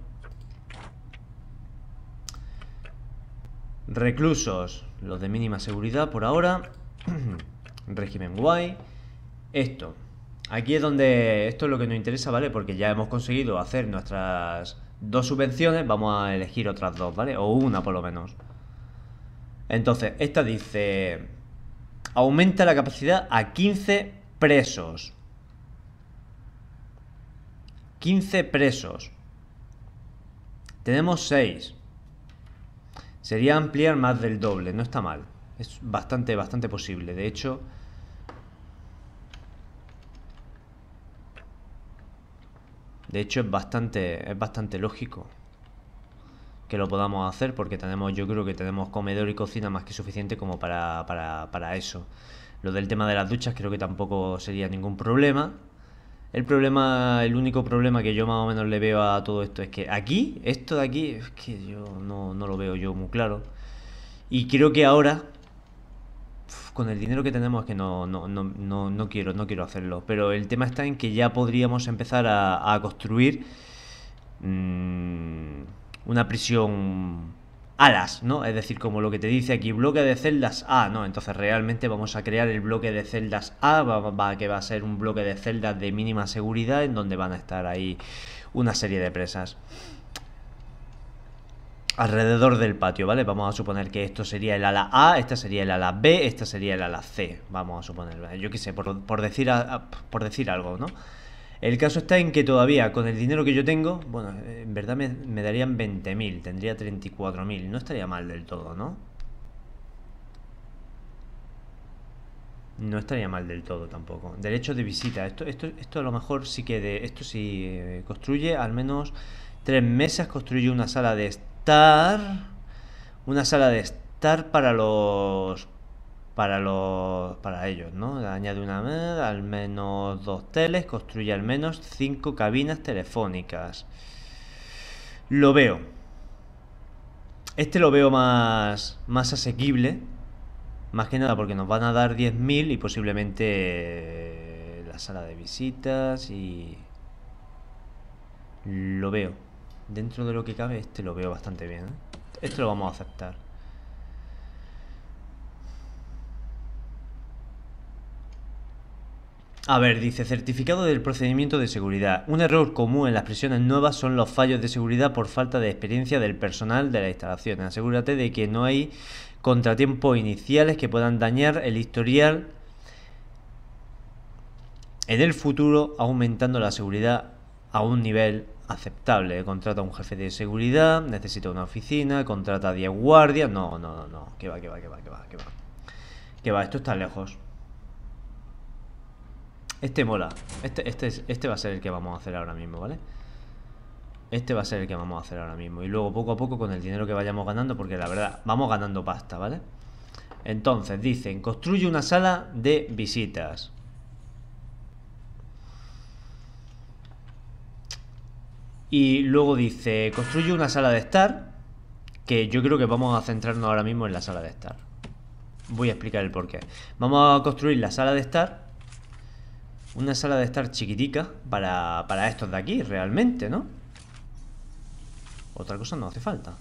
Reclusos, los de mínima seguridad por ahora. Régimen guay. Esto. Aquí es donde... Esto es lo que nos interesa, ¿vale? Porque ya hemos conseguido hacer nuestras dos subvenciones, vamos a elegir otras dos, ¿vale? O una por lo menos. Entonces, esta dice, aumenta la capacidad a 15 presos. 15 presos. Tenemos 6. Sería ampliar más del doble, no está mal. Es bastante, bastante posible. De hecho, De hecho, es bastante, es bastante lógico que lo podamos hacer porque tenemos, yo creo que tenemos comedor y cocina más que suficiente como para, para, eso. Lo del tema de las duchas creo que tampoco sería ningún problema. El problema, el único problema que yo más o menos le veo a todo esto es que aquí, esto de aquí, es que yo no, no lo veo yo muy claro. Y creo que ahora con el dinero que tenemos que no, no, no, no, no quiero, no quiero hacerlo. Pero el tema está en que ya podríamos empezar a, construir mm, una prisión alas, ¿no? Es decir, como lo que te dice aquí, bloque de celdas A, ¿no? Entonces realmente vamos a crear el bloque de celdas A, que va a ser un bloque de celdas de mínima seguridad en donde van a estar ahí una serie de presas alrededor del patio, ¿vale? Vamos a suponer que esto sería el ala A, esta sería el ala B, esta sería el ala C, vamos a suponer, ¿vale? yo qué sé, por, decir, por decir algo, ¿no? El caso está en que todavía con el dinero que yo tengo, bueno, eh, en verdad me, darían 20.000, tendría 34.000, no estaría mal del todo, ¿no? No estaría mal del todo tampoco. Derecho de visita, esto, esto, a lo mejor sí que de, esto sí eh, construye al menos tres mesas, construye una sala de estar. Una sala de estar para los. Para los. Para ellos, ¿no? Añade una vez al menos dos teles, construye al menos cinco cabinas telefónicas. Lo veo. Este lo veo más, más asequible. Más que nada porque nos van a dar 10.000 y posiblemente eh, la sala de visitas y... Lo veo. Dentro de lo que cabe, este lo veo bastante bien. Esto lo vamos a aceptar. A ver, dice certificado del procedimiento de seguridad. Un error común en las prisiones nuevas son los fallos de seguridad por falta de experiencia del personal de la instalación. Asegúrate de que no hay contratiempos iniciales que puedan dañar el historial en el futuro, aumentando la seguridad a un nivel aceptable. Eh, contrata un jefe de seguridad, necesita una oficina, contrata a 10 guardias. No, no, no, no. Que va, que va, que va, que va, que va. Que va, esto está lejos. Este mola. Este, este, este va a ser el que vamos a hacer ahora mismo, ¿vale? Este va a ser el que vamos a hacer ahora mismo. Y luego poco a poco con el dinero que vayamos ganando, porque la verdad, vamos ganando pasta, ¿vale? Entonces, dicen, construye una sala de visitas. Y luego dice, construye una sala de estar, que yo creo que vamos a centrarnos ahora mismo en la sala de estar. Voy a explicar el porqué. Vamos a construir la sala de estar. Una sala de estar chiquitica para, para estos de aquí, realmente, ¿no? Otra cosa no hace falta.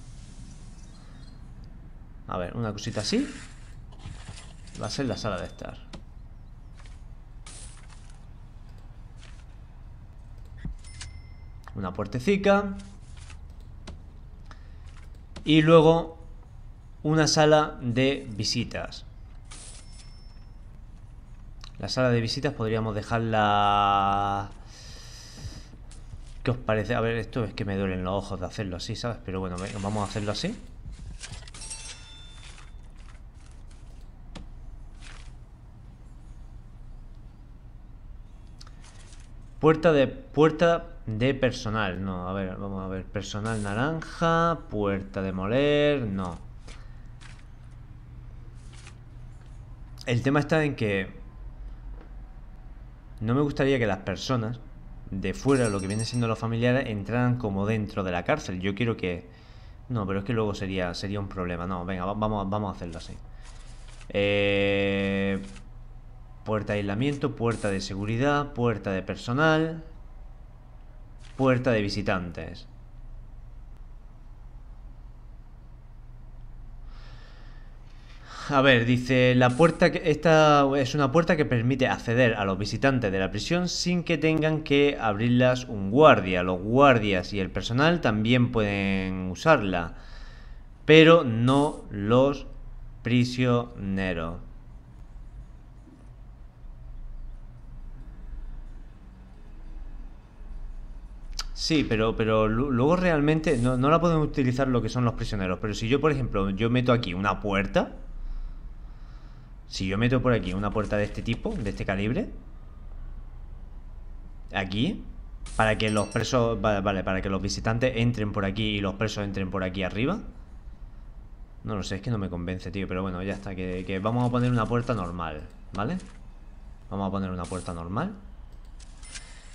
A ver, una cosita así. Va a ser la sala de estar. una puertecica y luego una sala de visitas. La sala de visitas podríamos dejarla... ¿Qué os parece? A ver, esto es que me duelen los ojos de hacerlo así, ¿sabes? Pero bueno, vamos a hacerlo así. Puerta de... Puerta de personal. No, a ver, vamos a ver. Personal naranja, puerta de moler, no. El tema está en que no me gustaría que las personas de fuera, lo que viene siendo los familiares, entraran como dentro de la cárcel. Yo quiero que... No, pero es que luego sería, sería un problema. No, venga, vamos, vamos a hacerlo así. Eh... Puerta de aislamiento, puerta de seguridad, puerta de personal puerta de visitantes. A ver, dice, la puerta que, esta es una puerta que permite acceder a los visitantes de la prisión sin que tengan que abrirlas un guardia. Los guardias y el personal también pueden usarla, pero no los prisioneros. Sí, pero, pero luego realmente no, la pueden utilizar lo que son los prisioneros. Pero si yo, por ejemplo, yo meto aquí una puerta. Si yo meto por aquí una puerta de este tipo, de este calibre. Aquí. Para que los presos. Vale, para que los visitantes entren por aquí y los presos entren por aquí arriba. No lo sé, es que no me convence, tío. Pero bueno, ya está. que vamos a poner una puerta normal, ¿vale? Vamos a poner una puerta normal.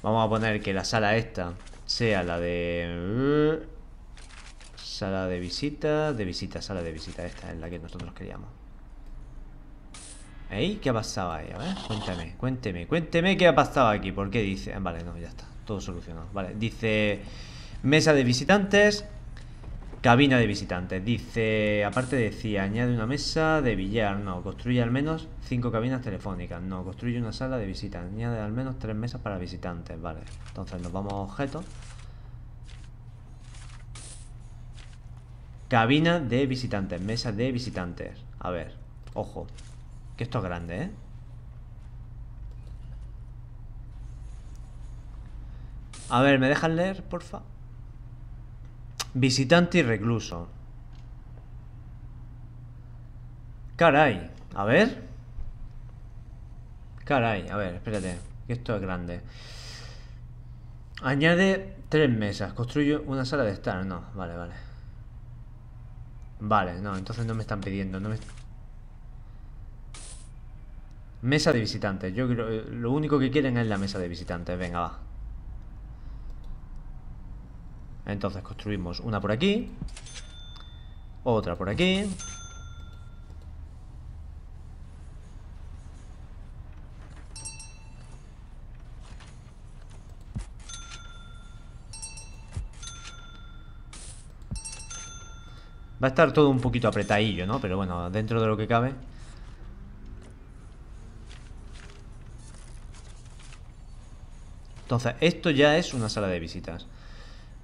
Vamos a poner que la sala esta sea la de... Sala de visita, de visita, sala de visita. Esta es la que nosotros queríamos. Ey, ¿Qué ha pasado ahí? A ver, cuéntame, cuénteme, cuénteme qué ha pasado aquí. ¿Por qué dice? Ah, vale, no, ya está. Todo solucionado. Vale, dice mesa de visitantes Cabina de visitantes. Dice, aparte decía, añade una mesa de billar. No, construye al menos cinco cabinas telefónicas. No, construye una sala de visitas. Añade al menos tres mesas para visitantes. Vale, entonces nos vamos a objetos. Cabina de visitantes, mesa de visitantes. A ver, ojo, que esto es grande, ¿eh? A ver, ¿me dejan leer, porfa? Visitante y recluso. Caray, a ver. Caray, a ver, espérate, esto es grande. Añade tres mesas, construyo una sala de estar, no, vale, vale. Vale, no, entonces no me están pidiendo, no Mesa de visitantes, yo creo, eh, lo único que quieren es la mesa de visitantes, venga, va. Entonces construimos una por aquí. Otra por aquí. Va a estar todo un poquito apretadillo, ¿no? Pero bueno, dentro de lo que cabe. Entonces, esto ya es una sala de visitas.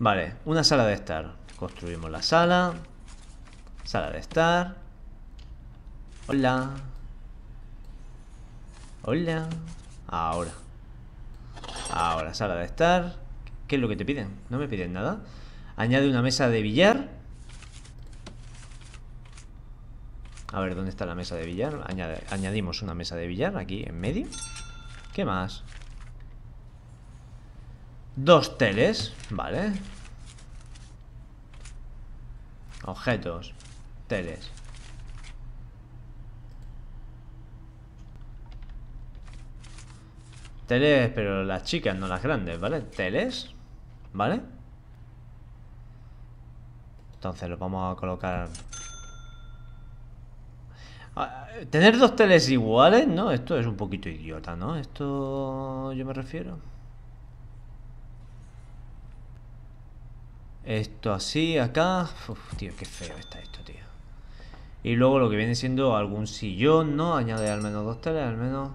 Vale, una sala de estar. Construimos la sala. Sala de estar. Hola. Hola. Ahora. Ahora, sala de estar. ¿Qué es lo que te piden? No me piden nada. Añade una mesa de billar. A ver, ¿dónde está la mesa de billar? añadimos una mesa de billar aquí en medio. ¿Qué más? Dos teles, vale Objetos Teles Teles, pero las chicas, no las grandes, ¿vale? Teles, ¿vale? Entonces lo vamos a colocar ah, Tener dos teles iguales, ¿no? Esto es un poquito idiota, ¿no? Esto yo me refiero Esto así, acá. Uf, tío, qué feo está esto, tío. Y luego lo que viene siendo algún sillón, ¿no? Añade al menos dos teles, al menos...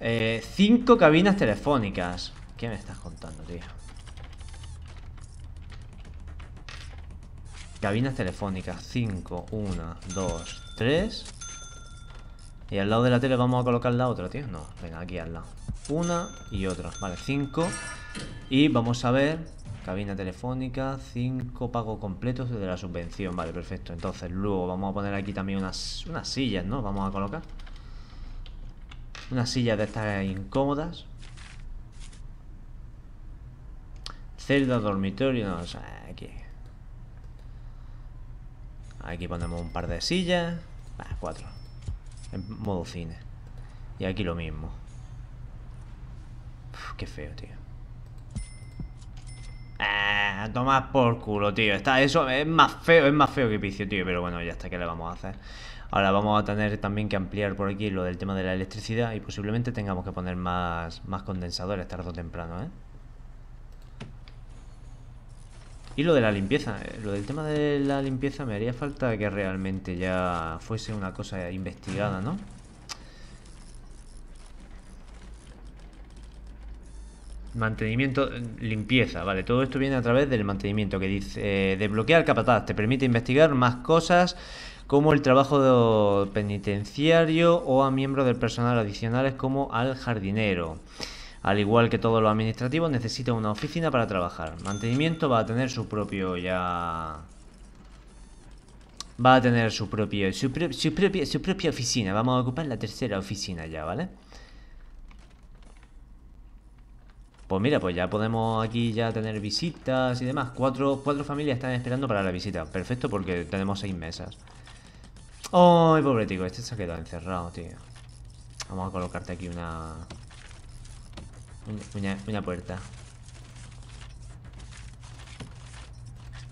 Eh, cinco cabinas telefónicas. ¿Qué me estás contando, tío? Cabinas telefónicas. Cinco. Una, dos, tres. Y al lado de la tele vamos a colocar la otra, tío. No, venga, aquí al lado. Una y otra. Vale, cinco. Y vamos a ver Cabina telefónica, 5 pagos completos desde la subvención. Vale, perfecto. Entonces, luego vamos a poner aquí también unas, unas sillas, ¿no? Vamos a colocar. Unas sillas de estas incómodas. Celda, dormitorio, no, o aquí. Aquí ponemos un par de sillas. Ah, cuatro. En modo cine. Y aquí lo mismo. qué feo, tío. Eh, tomad toma por culo, tío. Está, eso es más feo, es más feo que picio, tío. Pero bueno, ya está, ¿qué le vamos a hacer? Ahora vamos a tener también que ampliar por aquí lo del tema de la electricidad y posiblemente tengamos que poner más, más condensadores tarde o temprano, ¿eh? Y lo de la limpieza, eh, lo del tema de la limpieza me haría falta que realmente ya fuese una cosa investigada, ¿no? Mantenimiento, limpieza, vale. Todo esto viene a través del mantenimiento que dice eh, desbloquear capataz, te permite investigar más cosas como el trabajo penitenciario o a miembros del personal adicionales como al jardinero. Al igual que todo lo administrativo necesita una oficina para trabajar. Mantenimiento va a tener su propio ya... Va a tener su propio, su, propia, su propia oficina. Vamos a ocupar la tercera oficina ya, ¿vale? vale Pues mira, pues ya podemos aquí ya tener visitas y demás. Cuatro, familias están esperando para la visita. Perfecto, porque tenemos seis mesas. ¡Ay, oh, pobre tío Este se ha quedado encerrado, tío. Vamos a colocarte aquí una... Una, puerta.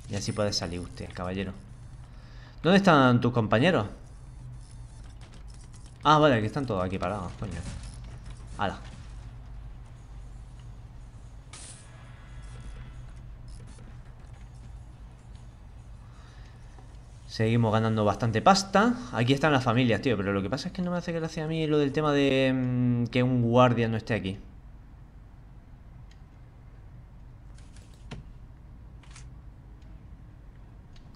Y así puede salir usted, caballero. ¿Dónde están tus compañeros? Ah, vale, que están todos aquí parados, coño. Hala. Seguimos ganando bastante pasta. Aquí están las familias, tío. Pero lo que pasa es que no me hace gracia a mí lo del tema de mm, que un guardia no esté aquí.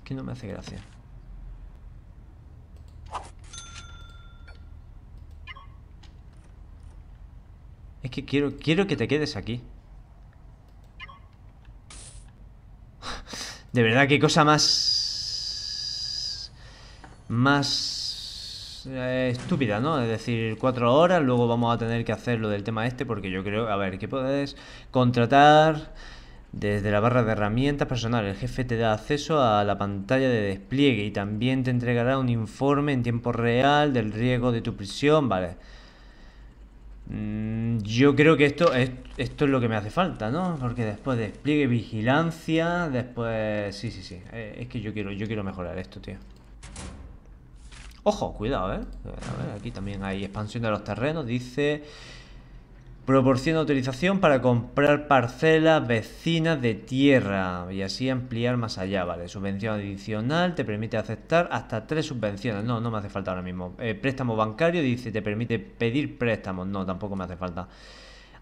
Que no me hace gracia. Es que quiero, quiero que te quedes aquí. De verdad, qué cosa más más eh, estúpida, ¿no? Es decir, cuatro horas, luego vamos a tener que hacer lo del tema este, porque yo creo, a ver, ¿qué puedes contratar? Desde la barra de herramientas personal, el jefe te da acceso a la pantalla de despliegue y también te entregará un informe en tiempo real del riesgo de tu prisión, ¿vale? Mm, yo creo que esto es, esto es lo que me hace falta, ¿no? Porque después despliegue vigilancia, después... Sí, sí, sí. Eh, es que yo quiero, yo quiero mejorar esto, tío. Ojo, cuidado, ¿eh? aquí también hay expansión de los terrenos. Dice... Proporciona autorización para comprar parcelas vecinas de tierra y así ampliar más allá, ¿vale? Subvención adicional te permite aceptar hasta tres subvenciones. No, no me hace falta ahora mismo. Eh, préstamo bancario dice te permite pedir préstamos. No, tampoco me hace falta.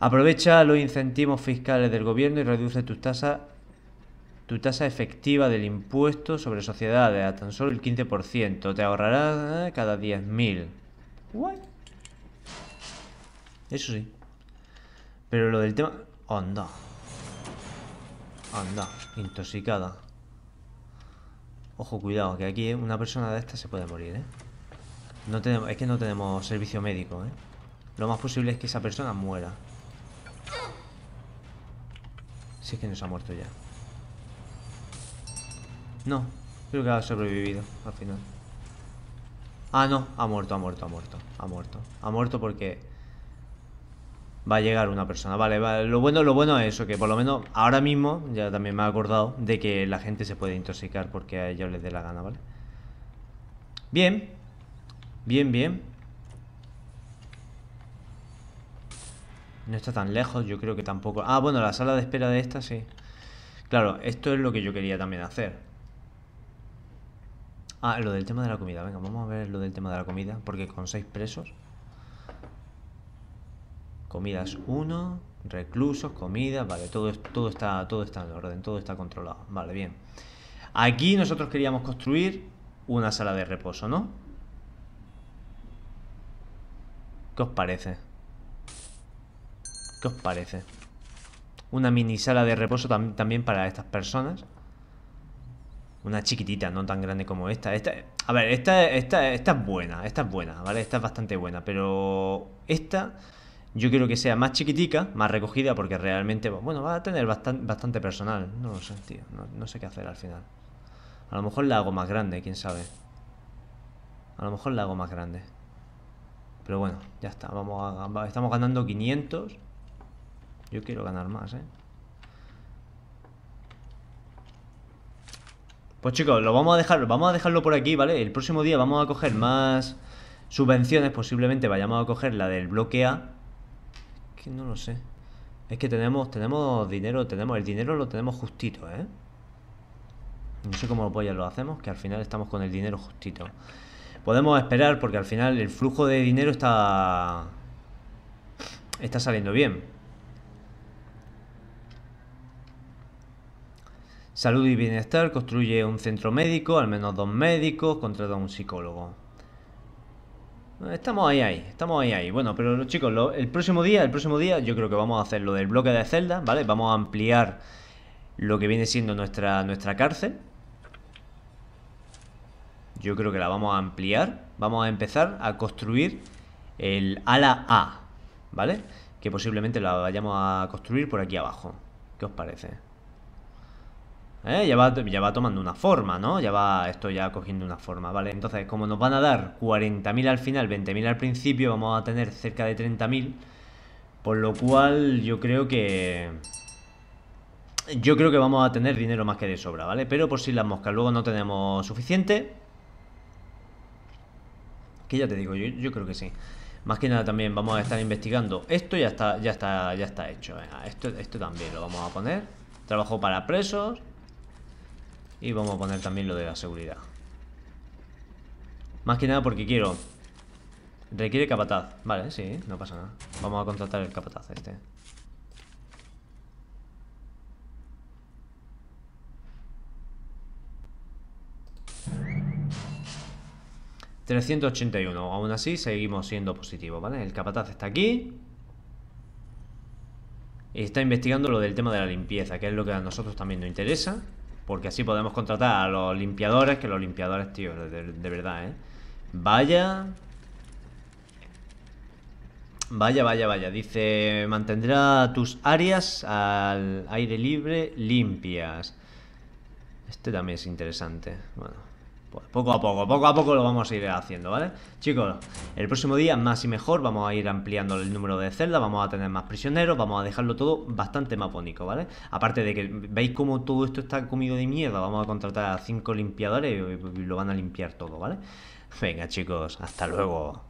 Aprovecha los incentivos fiscales del gobierno y reduce tus tasas tu tasa efectiva del impuesto sobre sociedades a tan solo el 15%. Te ahorrarás eh, cada 10.000. ¿What? Eso sí. Pero lo del tema... Onda. Anda, Intoxicada. Ojo, cuidado, que aquí eh, una persona de esta se puede morir, ¿eh? No tenemos, es que no tenemos servicio médico, ¿eh? Lo más posible es que esa persona muera. Si es que nos ha muerto ya. No, creo que ha sobrevivido al final. Ah, no, ha muerto, ha muerto, ha muerto, ha muerto. Ha muerto porque va a llegar una persona. Vale, Lo bueno, lo bueno es eso, que por lo menos ahora mismo, ya también me he acordado, de que la gente se puede intoxicar porque a ellos les dé la gana, ¿vale? Bien. Bien, bien. No está tan lejos, yo creo que tampoco... Ah, bueno, la sala de espera de esta, sí. Claro, esto es lo que yo quería también hacer. Ah, lo del tema de la comida. Venga, vamos a ver lo del tema de la comida. Porque con seis presos. Comidas 1, reclusos, comida vale, todo, todo, está, todo está en orden, todo está controlado. Vale, bien. Aquí nosotros queríamos construir una sala de reposo, ¿no? ¿Qué os parece? ¿Qué os parece? Una mini sala de reposo también para estas personas. Una chiquitita, no tan grande como esta. esta a ver, esta, esta, es buena, esta es buena, ¿vale? Esta es bastante buena, pero esta yo quiero que sea más chiquitica, más recogida, porque realmente, bueno, va a tener bastante, bastante personal. No lo sé, tío, no, sé qué hacer al final. A lo mejor la hago más grande, quién sabe. A lo mejor la hago más grande. Pero bueno, ya está, vamos estamos ganando 500. Yo quiero ganar más, ¿eh? Pues chicos, lo vamos a dejarlo, vamos a dejarlo por aquí, ¿vale? El próximo día vamos a coger más subvenciones, posiblemente vayamos a coger la del bloque A. Que no lo sé. Es que tenemos, tenemos dinero, tenemos, el dinero lo tenemos justito, ¿eh? No sé cómo lo pues lo hacemos, que al final estamos con el dinero justito. Podemos esperar porque al final el flujo de dinero está está saliendo bien. Salud y Bienestar construye un centro médico, al menos dos médicos, contrata a un psicólogo. Estamos ahí, ahí, estamos ahí, ahí. Bueno, pero chicos, el próximo día, el próximo día yo creo que vamos a hacer lo del bloque de celda ¿vale? Vamos a ampliar lo que viene siendo nuestra, nuestra cárcel. Yo creo que la vamos a ampliar. Vamos a empezar a construir el ala A, ¿vale? Que posiblemente la vayamos a construir por aquí abajo. ¿Qué os parece? ¿eh? ya, va, tomando una forma, ¿no? Ya va esto ya cogiendo una forma, ¿vale? Entonces, como nos van a dar 40.000 al final, 20.000 al principio, vamos a tener cerca de 30.000. Por lo cual, yo creo que... Yo creo que vamos a tener dinero más que de sobra, ¿vale? Pero por si las moscas luego no tenemos suficiente. Que ya te digo, yo, creo que sí. Más que nada también vamos a estar investigando. Esto ya está, ya está, ya está hecho. ¿eh? Esto, esto también lo vamos a poner. Trabajo para presos. Y vamos a poner también lo de la seguridad. Más que nada porque quiero... Requiere capataz. Vale, sí, no pasa nada. Vamos a contratar el capataz este. ...381, aún así seguimos siendo positivos, ¿vale? El capataz está aquí... ...y está investigando lo del tema de la limpieza... ...que es lo que a nosotros también nos interesa... Porque así podemos contratar a los limpiadores, que los limpiadores, tío, de, verdad, ¿eh? Vaya... Vaya, vaya, vaya. Dice, mantendrá tus áreas al aire libre limpias. Este también es interesante. Bueno, pues, poco a poco, poco a poco lo vamos a ir haciendo, ¿vale? Chicos, el próximo día más y mejor vamos a ir ampliando el número de celdas, vamos a tener más prisioneros, vamos a dejarlo todo bastante mapónico, ¿vale? Aparte de que veis cómo todo esto está comido de mierda, vamos a contratar a cinco limpiadores y lo van a limpiar todo, ¿vale? Venga chicos, hasta luego.